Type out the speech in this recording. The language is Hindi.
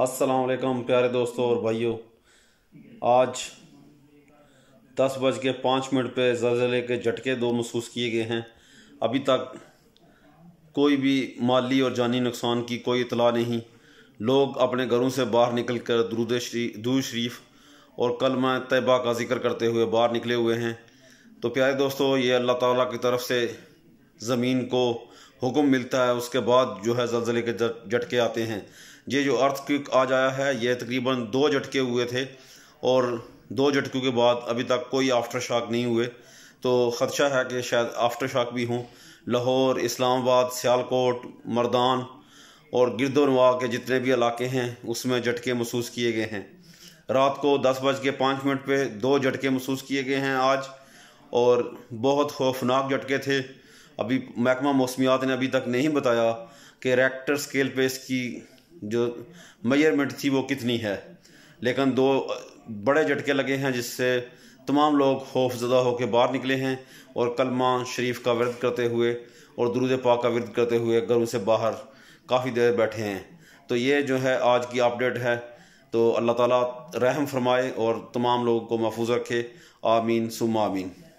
अस्सलाम वालेकुम प्यारे दोस्तों और भाइयों आज दस बज के पाँच मिनट पर जलजिले के झटके दो महसूस किए गए हैं अभी तक कोई भी माली और जानी नुकसान की कोई इतला नहीं लोग अपने घरों से बाहर निकल कर दरूद शरी दूर शरीफ और कलमा तयबा का जिक्र करते हुए बाहर निकले हुए हैं तो प्यारे दोस्तों ये अल्लाह ताला की तरफ से ज़मीन को हुक्म मिलता है उसके बाद जो है जल्जले के झटके आते हैं ये जो अर्थ क्विक आ जाया है ये तकरीबन दो झटके हुए थे और दो झटकों के बाद अभी तक कोई आफ्टर शाक नहीं हुए तो ख़दशा है कि शायद आफ्टर शाक भी हों लाहौर इस्लामाबाद सियालकोट मर्दान और गिरदोनवा के जितने भी इलाके हैं उसमें झटके महसूस किए गए हैं रात को दस बज के पाँच मिनट पर दो झटके महसूस किए गए हैं आज और बहुत खौफनाक झटके थे अभी महकमा मौसमियात ने अभी तक नहीं बताया कि रेक्टर स्केल पे इसकी जो मेजरमेंट थी वो कितनी है लेकिन दो बड़े झटके लगे हैं जिससे तमाम लोग खौफ ज़दा होकर बाहर निकले हैं और कलमा शरीफ का विरद करते हुए और दुरूद पाक का विरद करते हुए घरों से बाहर काफ़ी देर बैठे हैं तो ये जो है आज की अपडेट है तो अल्लाह ताला रहम फरमाए और तमाम लोगों को महफूज रखे आमीन सुम आमीन